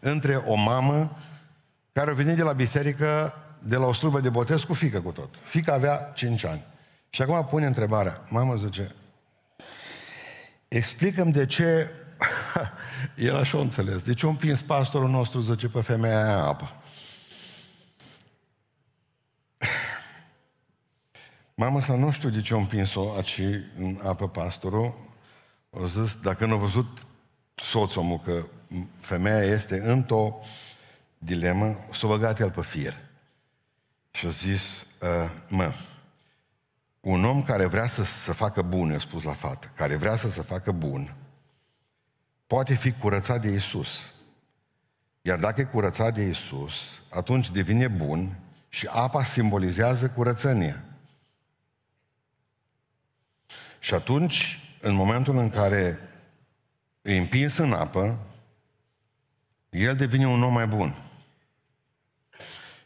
între o mamă care a venit de la biserică, de la o slujbă de botez cu fică cu tot. Fica avea 5 ani. Și acum pune întrebarea. Mama zice, explicăm de ce el așa o înțeles. De ce a împins pastorul nostru, zice, pe femeia aia apă? Mama să nu știu de ce am împins-o aci în apă pastorul. O zis, dacă nu a văzut meu că femeia este într-o dilemă, s-a băgat el pe fier. Și a zis, ă, mă, un om care vrea să, se facă bun, i-a spus la fată, care vrea să se facă bun, poate fi curățat de Isus. Iar dacă e curățat de Isus, atunci devine bun și apa simbolizează curățenia. Și atunci, în momentul în care e împins în apă, el devine un om mai bun.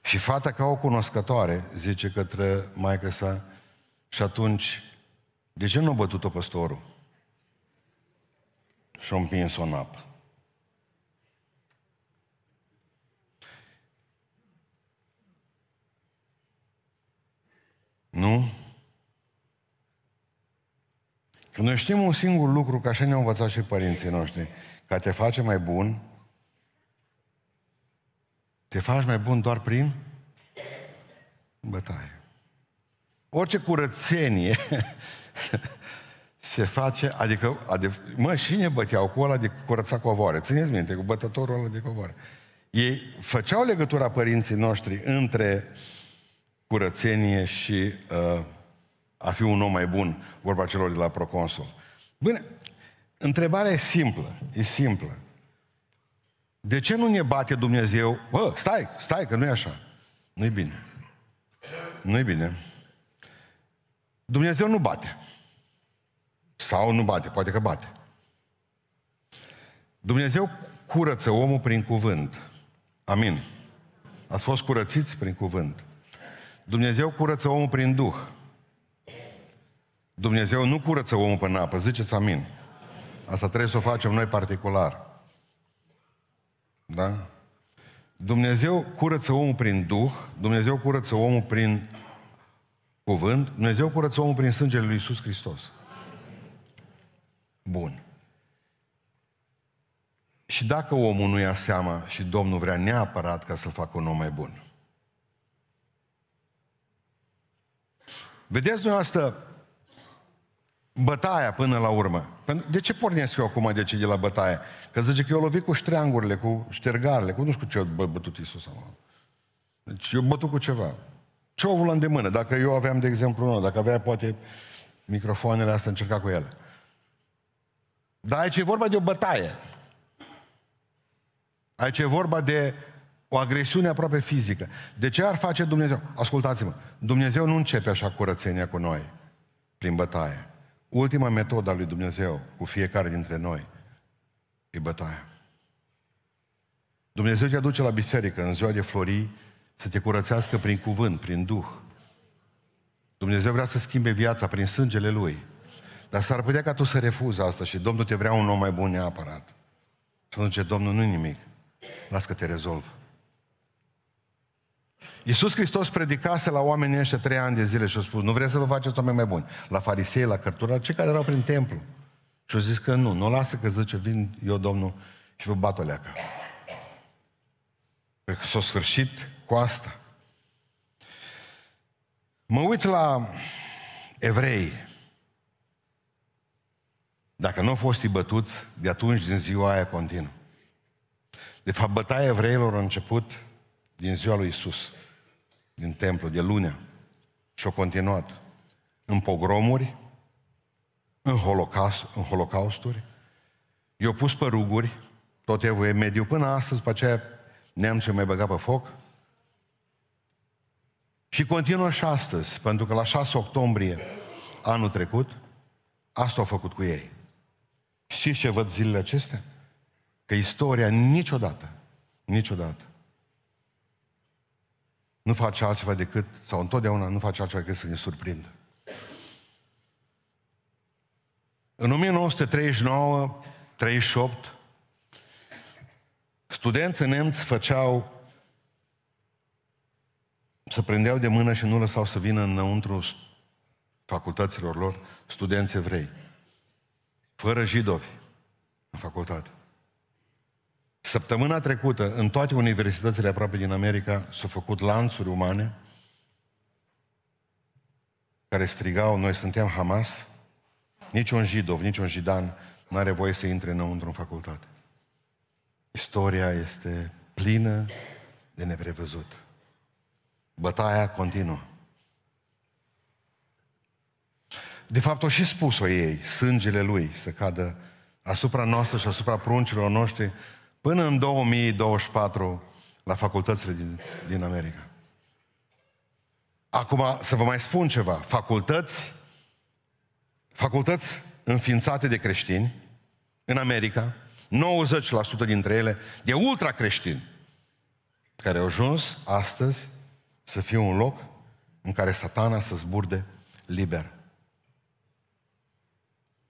Și fata ca o cunoscătoare, zice către maică sa, și atunci, de ce nu a bătut-o păstorul? Și-a împins-o în apă. Nu? Noi știm un singur lucru, că așa ne-au învățat și părinții noștri, că te face mai bun, te faci mai bun doar prin bătaie. Orice curățenie se face, adică, adic- mă, și ne băteau cu ăla de curăța covoare. Țineți minte, cu bătătorul ăla de covoare. Ei făceau legătura părinții noștri între curățenie și uh, a fi un om mai bun, vorba celor de la proconsul. Bine, întrebarea e simplă, e simplă. De ce nu ne bate Dumnezeu? Bă, stai, stai, că nu e așa. nu e bine. nu e bine. Dumnezeu nu bate. Sau nu bate, poate că bate. Dumnezeu curăță omul prin cuvânt. Amin. Ați fost curățiți prin cuvânt. Dumnezeu curăță omul prin Duh. Dumnezeu nu curăță omul până apă, ziceți amin. Asta trebuie să o facem noi particular. Da? Dumnezeu curăță omul prin Duh, Dumnezeu curăță omul prin cuvânt, Dumnezeu curăță omul prin sângele lui Iisus Hristos. Bun. Și dacă omul nu ia seama și Domnul vrea neapărat ca să-l facă un om mai bun. Vedeți dumneavoastră, bătaia până la urmă. De ce pornesc eu acum de ce de la bătaie? Că zice că eu lovit cu ștreangurile, cu ștergarele, cu nu știu ce a bătut Iisus acum. Deci eu bătut cu ceva. Ce au avut de mână? Dacă eu aveam, de exemplu, unul, dacă avea poate microfoanele astea, încerca cu ele. Dar aici e vorba de o bătaie. Aici e vorba de o agresiune aproape fizică. De ce ar face Dumnezeu? Ascultați-mă, Dumnezeu nu începe așa curățenia cu noi, prin bătaie. Ultima metodă a lui Dumnezeu cu fiecare dintre noi e bătaia. Dumnezeu te aduce la biserică în ziua de florii să te curățească prin cuvânt, prin Duh. Dumnezeu vrea să schimbe viața prin sângele Lui. Dar s-ar putea ca tu să refuzi asta și Domnul te vrea un om mai bun neapărat. Să nu Domnul, nu nimic. Las că te rezolv. Iisus Hristos predicase la oamenii ăștia trei ani de zile și a spus, nu vreți să vă faceți oameni mai buni. La farisei, la cărtură, la cei care erau prin templu. Și au zis că nu, nu lasă că zice, vin eu, Domnul, și vă bat o leacă. Păi s-a sfârșit cu asta. Mă uit la evrei. Dacă nu au fost bătuți, de atunci, din ziua aia, continuă. De fapt, bătaia evreilor a început din ziua lui Isus din templu de lunea și au continuat în pogromuri, în, holocaust, în holocausturi, i-au pus păruguri, tot evul e mediu, până astăzi, pe aceea neamțul mai băga pe foc. Și continuă și astăzi, pentru că la 6 octombrie anul trecut, asta au făcut cu ei. Știți ce văd zilele acestea? Că istoria niciodată, niciodată nu face altceva decât, sau întotdeauna nu face altceva decât să ne surprindă. În 1939, 38, studenți nemți făceau să prindeau de mână și nu lăsau să vină înăuntru facultăților lor studenți evrei, fără jidovi în facultate. Săptămâna trecută, în toate universitățile aproape din America, s-au făcut lanțuri umane care strigau, noi suntem Hamas, nici un jidov, nici un jidan nu are voie să intre înăuntru în facultate. Istoria este plină de neprevăzut. Bătaia continuă. De fapt, o și spus-o ei, sângele lui să cadă asupra noastră și asupra pruncilor noștri până în 2024 la facultățile din, din America. Acum să vă mai spun ceva. Facultăți, facultăți înființate de creștini în America, 90% dintre ele de ultracreștini, care au ajuns astăzi să fie un loc în care satana să zburde liber.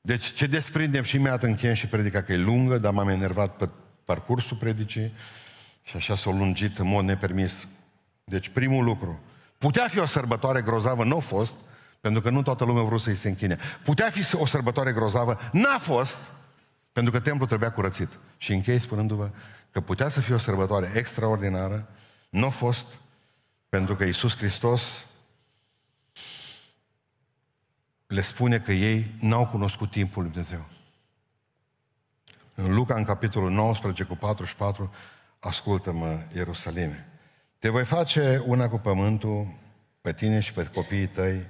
Deci ce desprindem și imediat în și predica că e lungă, dar m-am enervat pe parcursul predicii și așa s-a lungit în mod nepermis. Deci primul lucru, putea fi o sărbătoare grozavă, nu a fost, pentru că nu toată lumea vrut să-i se închine. Putea fi o sărbătoare grozavă, n-a fost, pentru că templul trebuia curățit. Și închei spunându-vă că putea să fie o sărbătoare extraordinară, nu a fost, pentru că Iisus Hristos le spune că ei n-au cunoscut timpul lui Dumnezeu. În Luca, în capitolul 19 cu 44, ascultă-mă, Ierusalime. Te voi face una cu pământul, pe tine și pe copiii tăi,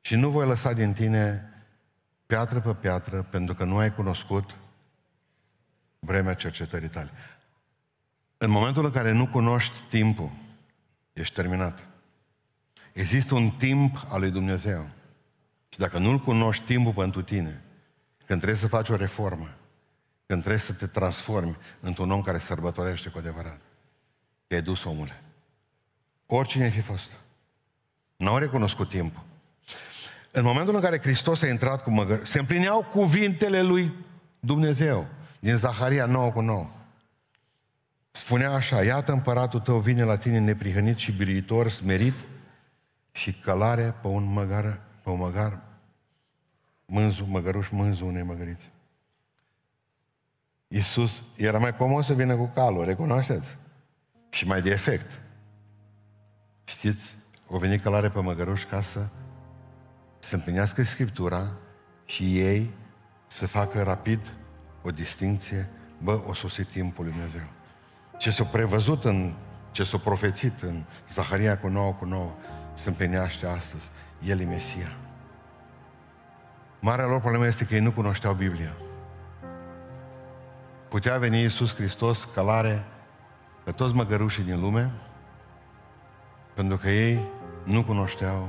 și nu voi lăsa din tine piatră pe piatră, pentru că nu ai cunoscut vremea cercetării tale. În momentul în care nu cunoști timpul, ești terminat. Există un timp al lui Dumnezeu. Și dacă nu-l cunoști timpul pentru tine, când trebuie să faci o reformă, când trebuie să te transformi într-un om care sărbătorește cu adevărat. Te-ai dus, omule. Oricine ai fi fost. N-au recunoscut timpul. În momentul în care Hristos a intrat cu măgăr, se împlineau cuvintele lui Dumnezeu din Zaharia 9 cu 9. Spunea așa, iată împăratul tău vine la tine neprihănit și biruitor, smerit și călare pe un măgar, pe un măgar, mânzu, măgăruș mânzu unei măgăriți. Iisus era mai comod să vină cu calul, recunoașteți? Și mai de efect. Știți, o veni călare pe măgăruș ca să se împlinească Scriptura și ei să facă rapid o distinție, bă, o sosit timpul lui Dumnezeu. Ce s-a prevăzut în, ce s-a profețit în Zaharia cu nouă, cu nouă, se împlinește astăzi. El e Mesia. Marea lor problemă este că ei nu cunoșteau Biblia putea veni Iisus Hristos călare pe toți măgărușii din lume, pentru că ei nu cunoșteau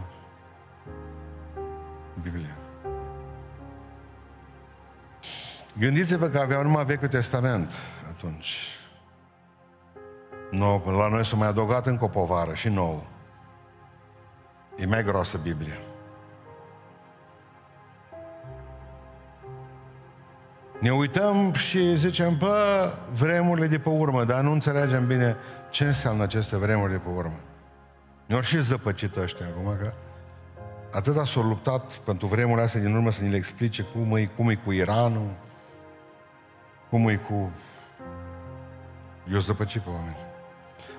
Biblia. Gândiți-vă că aveau numai Vechiul Testament atunci. No, la noi s-a mai adăugat încă o povară și nouă. E mai groasă Biblia. Ne uităm și zicem, bă, vremurile de pe urmă, dar nu înțelegem bine ce înseamnă aceste vremuri de pe urmă. Ne-au și zăpăcit ăștia acum, că atâta s-au luptat pentru vremurile astea din urmă să ne le explice cum e, cum e cu Iranul, cum e cu... Eu zăpăci pe oameni.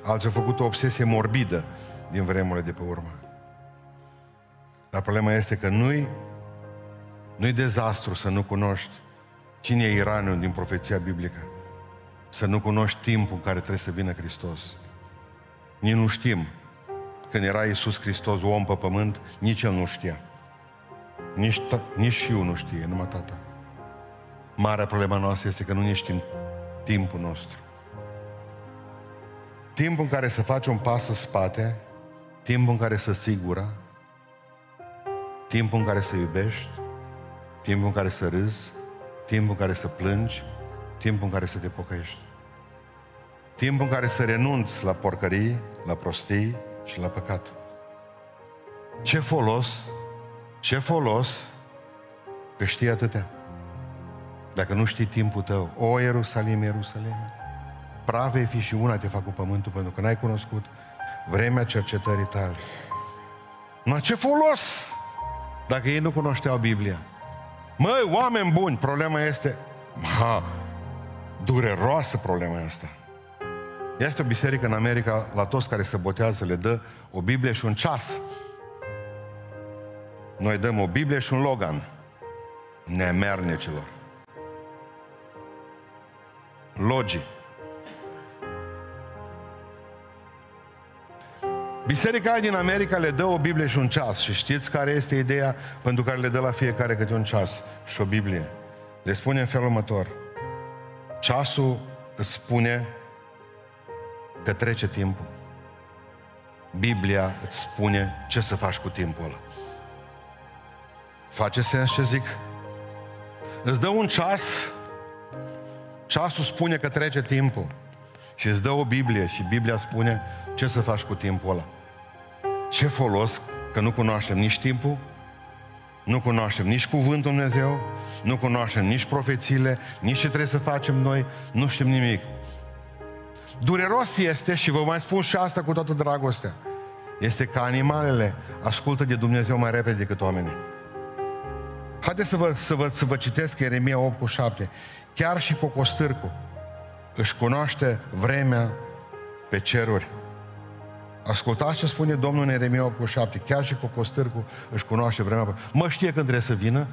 Alții au făcut o obsesie morbidă din vremurile de pe urmă. Dar problema este că nu-i, nu-i dezastru să nu cunoști Cine e Iranul din profeția biblică? Să nu cunoști timpul în care trebuie să vină Hristos. Nici nu știm. Când era Iisus Hristos om pe pământ, nici el nu știa. Nici, ta, nici eu nu știe, numai tata. Marea problema noastră este că nu ne știm timpul nostru. Timpul în care să faci un pas în spate, timpul în care să sigura, timpul în care să iubești, timpul în care să râzi, timpul în care să plângi, timpul în care să te pocăiești. Timpul în care să renunți la porcării, la prostii și la păcat. Ce folos, ce folos că știi atâtea? Dacă nu știi timpul tău, o Ierusalim, Ierusalim, prave fi și una te fac cu pământul pentru că n-ai cunoscut vremea cercetării tale. Nu ce folos dacă ei nu cunoșteau Biblia? Măi, oameni buni, problema este... Ma, dureroasă problema asta. Este o biserică în America, la toți care se botează, le dă o Biblie și un ceas. Noi dăm o Biblie și un Logan. Nemernicilor. Logii. Biserica din America le dă o Biblie și un ceas și știți care este ideea pentru care le dă la fiecare câte un ceas și o Biblie. Le spune în felul următor. Ceasul îți spune că trece timpul. Biblia îți spune ce să faci cu timpul ăla. Face sens ce zic? Îți dă un ceas, ceasul spune că trece timpul și îți dă o Biblie și Biblia spune ce să faci cu timpul ăla? Ce folos că nu cunoaștem nici timpul, nu cunoaștem nici cuvântul Dumnezeu, nu cunoaștem nici profețiile, nici ce trebuie să facem noi, nu știm nimic. Dureros este, și vă mai spun și asta cu toată dragostea, este că animalele ascultă de Dumnezeu mai repede decât oamenii. Haideți să vă, să vă, să vă citesc Ieremia 8 cu 7. Chiar și cocostârcul își cunoaște vremea pe ceruri Ascultați ce spune Domnul în Eremia 7, chiar și cu Costârcu își cunoaște vremea. Mă știe când trebuie să vină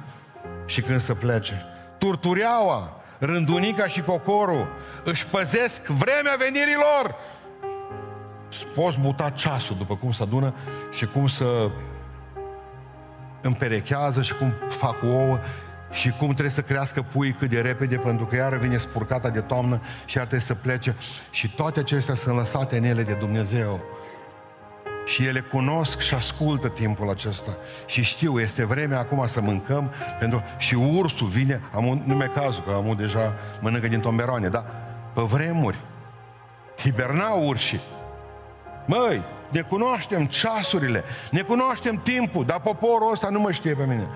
și când să plece. Turtureaua, rândunica și cocorul își păzesc vremea venirii lor. Poți muta ceasul după cum se adună și cum să împerechează și cum fac ouă și cum trebuie să crească pui cât de repede, pentru că iară vine spurcata de toamnă și ar trebui să plece. Și toate acestea sunt lăsate în ele de Dumnezeu. Și ele cunosc și ascultă timpul acesta. Și știu, este vremea acum să mâncăm, pentru și ursul vine, am un, nu mai cazul, că am deja mănâncă din tomberoane, dar pe vremuri, hibernau urși. Măi, ne cunoaștem ceasurile, ne cunoaștem timpul, dar poporul ăsta nu mă știe pe mine.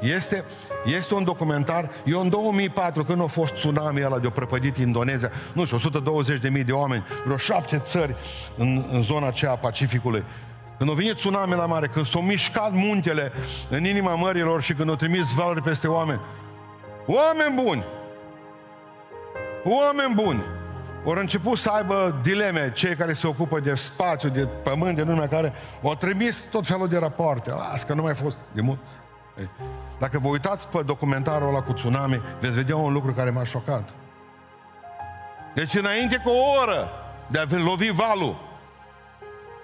Este, este un documentar, eu în 2004, când a fost tsunami ăla de-o prăpădit Indonezia, nu știu, 120.000 de oameni, vreo șapte țări în, în zona aceea a Pacificului, când a venit tsunami la mare, când s au mișcat muntele în inima mărilor și când au trimis valuri peste oameni, oameni buni, oameni buni, ori început să aibă dileme cei care se ocupă de spațiu, de pământ, de lumea care au trimis tot felul de rapoarte. Las că nu mai fost de mult. Dacă vă uitați pe documentarul ăla cu tsunami, veți vedea un lucru care m-a șocat. Deci înainte cu o oră de a lovi valul,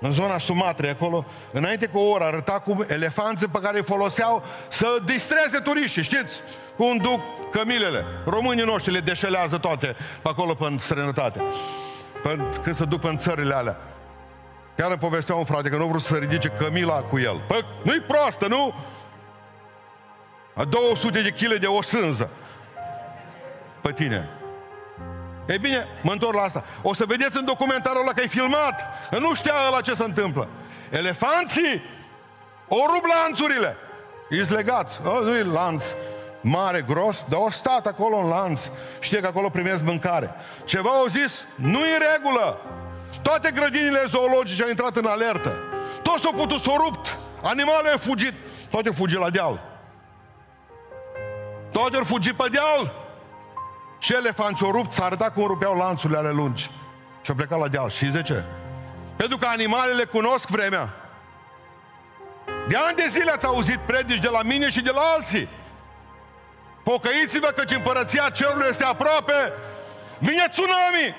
în zona Sumatrei acolo, înainte cu o oră arăta cum elefanții pe care îi foloseau să distreze turiștii, știți? Cum duc cămilele. Românii noștri le deșelează toate pe acolo pe în străinătate. Pe, când se duc în țările alea. Chiar îmi povestea un frate că nu a vrut să ridice cămila cu el. Păi, nu-i proastă, nu? a 200 de kg de o sânză pe tine. E bine, mă întorc la asta. O să vedeți în documentarul ăla că e filmat. Nu știa la ce se întâmplă. Elefanții o rup lanțurile. Ești legați. O, ă, nu lanț mare, gros, dar o stat acolo în lanț. Știe că acolo primesc mâncare. Ceva au zis, nu e regulă. Toate grădinile zoologice au intrat în alertă. Toți s-au putut s-au rupt. Animalele au fugit. Toate fugi la deal. Toți ori fugi pe deal. Și elefanții au rupt, s-a arătat cum rupeau lanțurile ale lungi. Și au plecat la deal. Și de ce? Pentru că animalele cunosc vremea. De ani de zile ați auzit predici de la mine și de la alții. Pocăiți-vă căci împărăția cerului este aproape. Vine tsunami!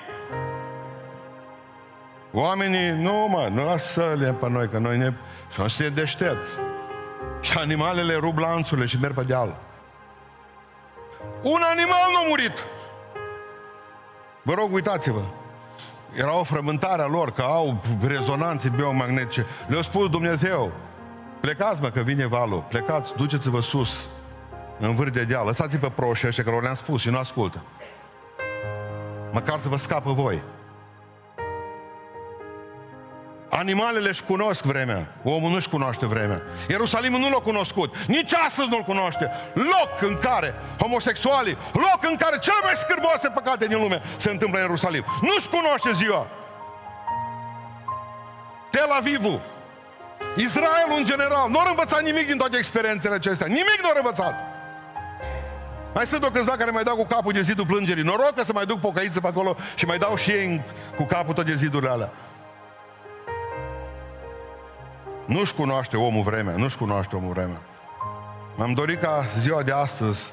Oamenii, nu mă, nu lasă-le pe noi, că noi ne... Noi suntem deștepți. Și animalele rup lanțurile și merg pe deal. Un animal nu a murit. Vă rog, uitați-vă. Era o frământare lor, că au rezonanțe biomagnetice. Le-a spus Dumnezeu, plecați mă că vine valul, plecați, duceți-vă sus, în vârf de deal, lăsați-i pe proșii ăștia că le-am spus și nu ascultă. Măcar să vă scapă voi. Animalele își cunosc vremea, omul nu-și cunoaște vremea. Ierusalimul nu l-a cunoscut, nici astăzi nu-l cunoaște. Loc în care homosexualii, loc în care cele mai scârboase păcate din lume se întâmplă în Ierusalim. Nu-și cunoaște ziua. Tel Avivul, Israelul în general, nu au învățat nimic din toate experiențele acestea. Nimic nu au învățat. Mai sunt o câțiva care mai dau cu capul de zidul plângerii. Noroc că să mai duc pocăiță pe acolo și mai dau și ei cu capul tot de zidurile alea. Nu-și cunoaște omul vremea, nu-și cunoaște omul vremea. Mi-am dorit ca ziua de astăzi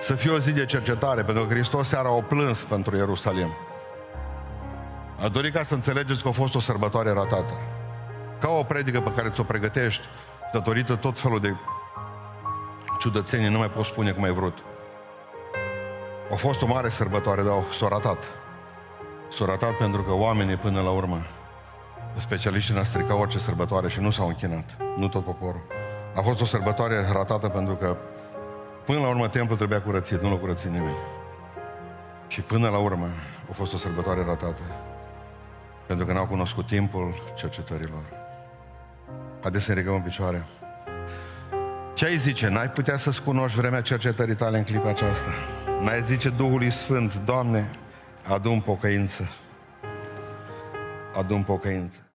să fie o zi de cercetare, pentru că Hristos seara o plâns pentru Ierusalim. A dorit ca să înțelegeți că a fost o sărbătoare ratată. Ca o predică pe care ți-o pregătești, datorită tot felul de ciudățenii, nu mai poți spune cum ai vrut. A fost o mare sărbătoare, dar s-a ratat. S-a ratat pentru că oamenii până la urmă specialiștii ne-a stricat orice sărbătoare și nu s-au închinat. Nu tot poporul. A fost o sărbătoare ratată pentru că până la urmă templul trebuia curățit, nu l-a curățit nimeni. Și până la urmă a fost o sărbătoare ratată. Pentru că n-au cunoscut timpul cercetărilor. Haideți să ne în picioare. Ce ai zice? N-ai putea să-ți cunoști vremea cercetării tale în clipa aceasta. N-ai zice Duhului Sfânt, Doamne, adun pocăință. Adun pocăință.